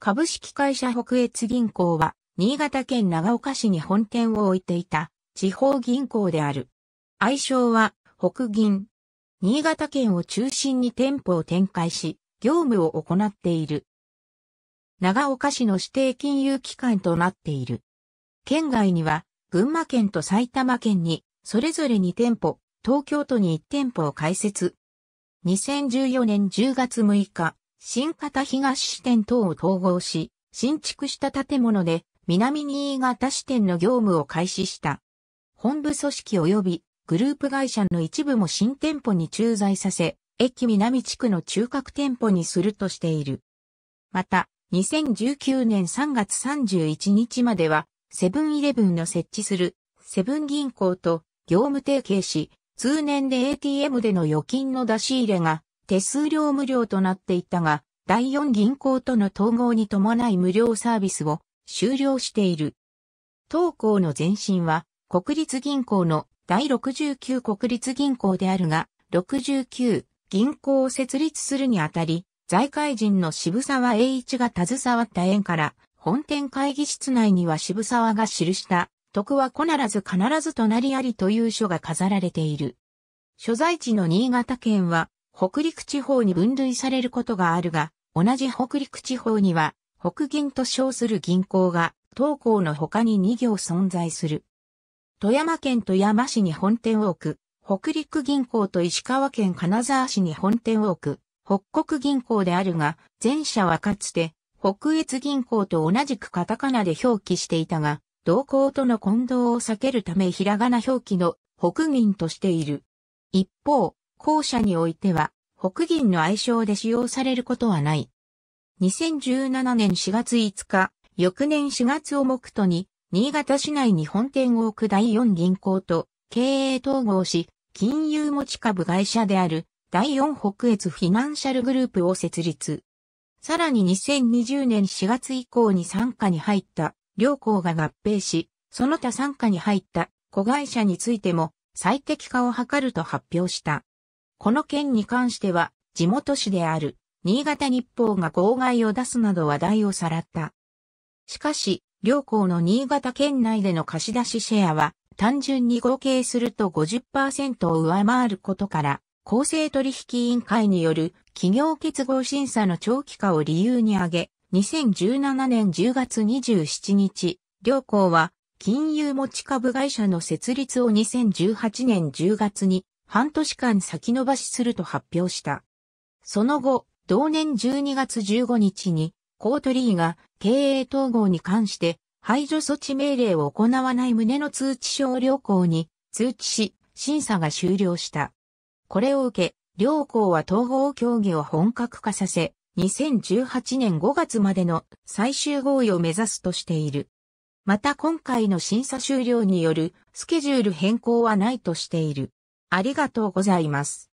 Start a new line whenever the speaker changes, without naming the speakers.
株式会社北越銀行は、新潟県長岡市に本店を置いていた地方銀行である。愛称は北銀。新潟県を中心に店舗を展開し、業務を行っている。長岡市の指定金融機関となっている。県外には、群馬県と埼玉県に、それぞれ2店舗、東京都に1店舗を開設。2014年10月6日、新型東支店等を統合し、新築した建物で南新潟支店の業務を開始した。本部組織及びグループ会社の一部も新店舗に駐在させ、駅南地区の中核店舗にするとしている。また、2019年3月31日までは、セブンイレブンの設置するセブン銀行と業務提携し、通年で ATM での預金の出し入れが手数料無料となっていたが、第4銀行との統合に伴い無料サービスを終了している。当行の前身は、国立銀行の第69国立銀行であるが、69銀行を設立するにあたり、財界人の渋沢栄一が携わった縁から、本店会議室内には渋沢が記した徳はこならず必ず隣ありという書が飾られている。所在地の新潟県は北陸地方に分類されることがあるが、同じ北陸地方には、北銀と称する銀行が、東港の他に2行存在する。富山県富山市に本店を置く、北陸銀行と石川県金沢市に本店を置く、北国銀行であるが、前者はかつて、北越銀行と同じくカタカナで表記していたが、同行との混同を避けるためひらがな表記の北銀としている。一方、後者においては、北銀の愛称で使用されることはない。2017年4月5日、翌年4月を目途に、新潟市内に本店を置く第4銀行と経営統合し、金融持ち株会社である第4北越フィナンシャルグループを設立。さらに2020年4月以降に参加に入った両校が合併し、その他参加に入った子会社についても最適化を図ると発表した。この件に関しては、地元紙である、新潟日報が号外を出すなど話題をさらった。しかし、両校の新潟県内での貸し出しシェアは、単純に合計すると50%を上回ることから、公正取引委員会による企業結合審査の長期化を理由に挙げ、2017年10月27日、両校は金融持ち株会社の設立を2018年10月に半年間先延ばしすると発表した。その後、同年12月15日に、コートリーが経営統合に関して排除措置命令を行わない旨の通知書を両校に通知し、審査が終了した。これを受け、両校は統合協議を本格化させ、2018年5月までの最終合意を目指すとしている。また今回の審査終了によるスケジュール変更はないとしている。ありがとうございます。